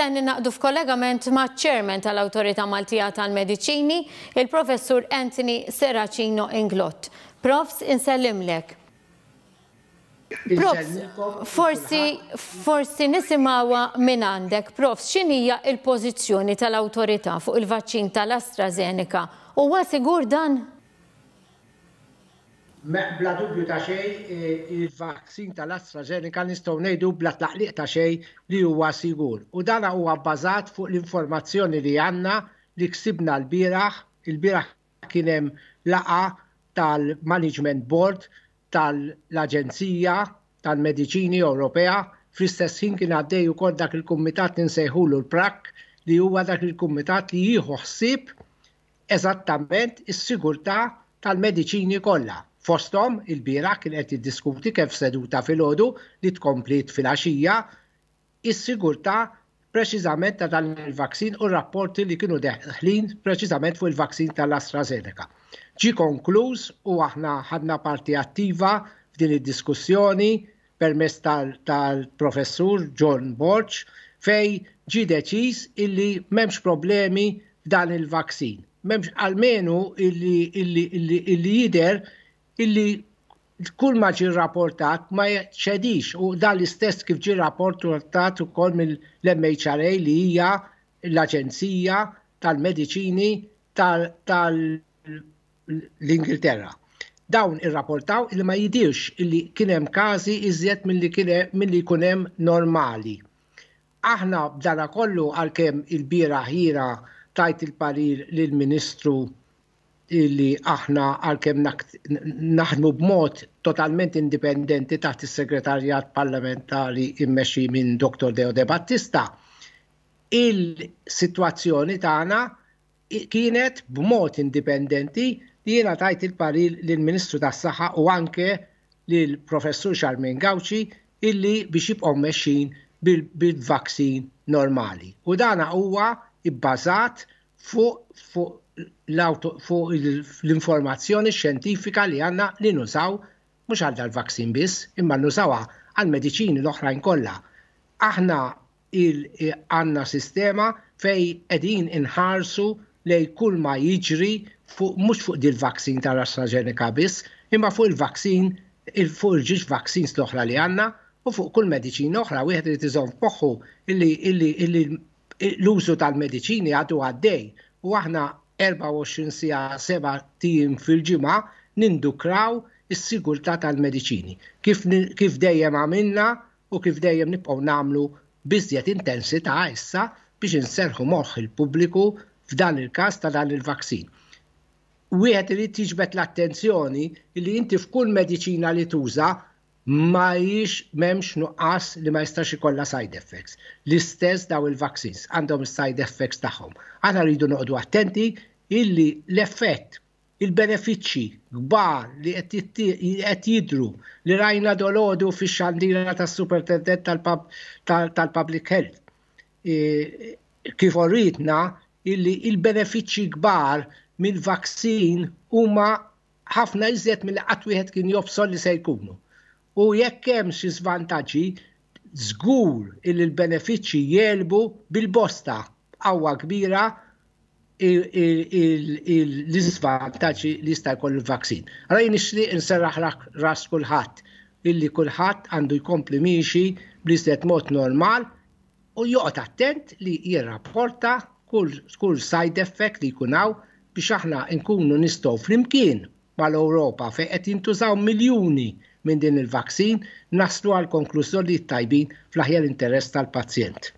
sen naqdu f'kollegament ma' ċermen tal-Autorità Maltija tal-Mediċini, il-Professur Anthony Serracino Inglott. Profs, insellimlek. Profs, forsi, forsi nisimawa minn għandek. Profs, xinija il-pozizjoni tal-Autorità fuq il-vaċċin tal-AstraZeneca? U sigur dan? Bla dubju ta' xej, e, il-vaksin tal-AstraZeneca nistgħu ngħidu bla tlaqliq ta' xej li huwa sigur. U dan huwa bbażat fuq l-informazzjoni li għandna li ksibna l-biraħ, il-biraħ kien hemm laqa tal-Management Board tal-Aġenzija tal-Mediċini Ewropea fl-istess ħin kien għaddej ukoll dak il-kumitat insejħulu l-prak li huwa dak il-kumitat li jieħu ħsieb eżattament is-sigurtà tal-mediċini kollha Fostom il-bira kien qed jiddiskuti kif seduta filgħodu li tkompli fil-għaxija is-sigurtà preċiżament ta' dan il-vaksin u rapporti li kienu deħlin preċiżament fuq il-vaksin tal-AstraZeneca. Ġi konkluż u aħna ħadna parti attiva f'din id-diskussjoni permess tal-professur tal John Borch fej ġi deċiż illi memx problemi f'dan il-vaksin. Memx għalmenu illi, illi, illi, illi jider illi kull ma ġi rapportat ma ċedix u dan l-istess kif ġi rapportat ukoll mill-MHRA li hija l-Aġenzija tal-Mediċini tal-Ingilterra. Dawn irrapportaw il ma jidirx illi kienem kazi iżjed mill-li kunem normali. Aħna b'dana kollu għal-kem il-bira ħira tajt il-parir lill-Ministru li aħna għalkemm naħdmu b'mod totalment indipendenti taħt is-segretarjat parlamentari immexxi minn Dr. Deo De Battista, il-sitwazzjoni tagħna kienet b'mod indipendenti li jiena tajt il paril lill-Ministru tas-Saħħa u anke lill professur Charmin Gawċi illi biex jibqgħu mexxin bil-vaksin normali. U dana huwa ibbażat fuq fu l-informazzjoni xjentifika li għanna li nużaw mhux għal dal-vaksin biss, imma nusaw għal mediċini l-oħrajn kollha. Aħna għanna sistema fej qegħdin inħarsu li kull ma jiġri fuq mhux fuq dil-vaksin tal-AstraZeneca biss, imma fuq il-vaksin fuq il-ġiġ vaksins l-oħra li għanna u fuq kull mediċina oħra wieħed li t-izom poħu illi l-użu tal-medicini għadu għaddej u aħna 24 sija 7 tim fil-ġimgħa nindukraw is-sigurtà tal-medicini. Kif, kif dejjem għamilna u kif dejjem nibqgħu nagħmlu biżjed intensità issa biex inserħu moħħ il-pubbliku f'dan il-każ ta' dan il-vaksin. Wieħed irid tiġbed l-attenzjoni li inti f'kull mediċina li tuża ma jiex memx nuqqas li ma jistax ikolla side effects. L-istess daw il-vaccines għandhom side effects tagħhom. Aħna rridu nuqdu attenti illi l-effett, il-benefiċċji kbar li qed jidru li rajna dolodu fix xandira tas supertendent tal-public health. E, kif orridna illi il-benefiċċji kbar mill-vaccin huma ħafna iżjed mill-qatt wieħed kien jobsol li se jkunu u jekk hemm xi żvantaġġi żgur il l-benefiċċji jelbu bil-bosta qawwa kbira l-iżvantaġġi li jista' jkollu l-vaksin. Ara jien nixtieq nserraħ ras kulħadd illi kulħadd għandu jkompli miexi bl mod normal u joqgħod attent li jirrapporta kull side effect li jkun hawn biex aħna nkunu nistgħu flimkien mal-Ewropa fejn qed jintużaw miljuni minn din il-vaksin naslu għal konklużjoni tajbin fl-aħjar interess tal-pazjent.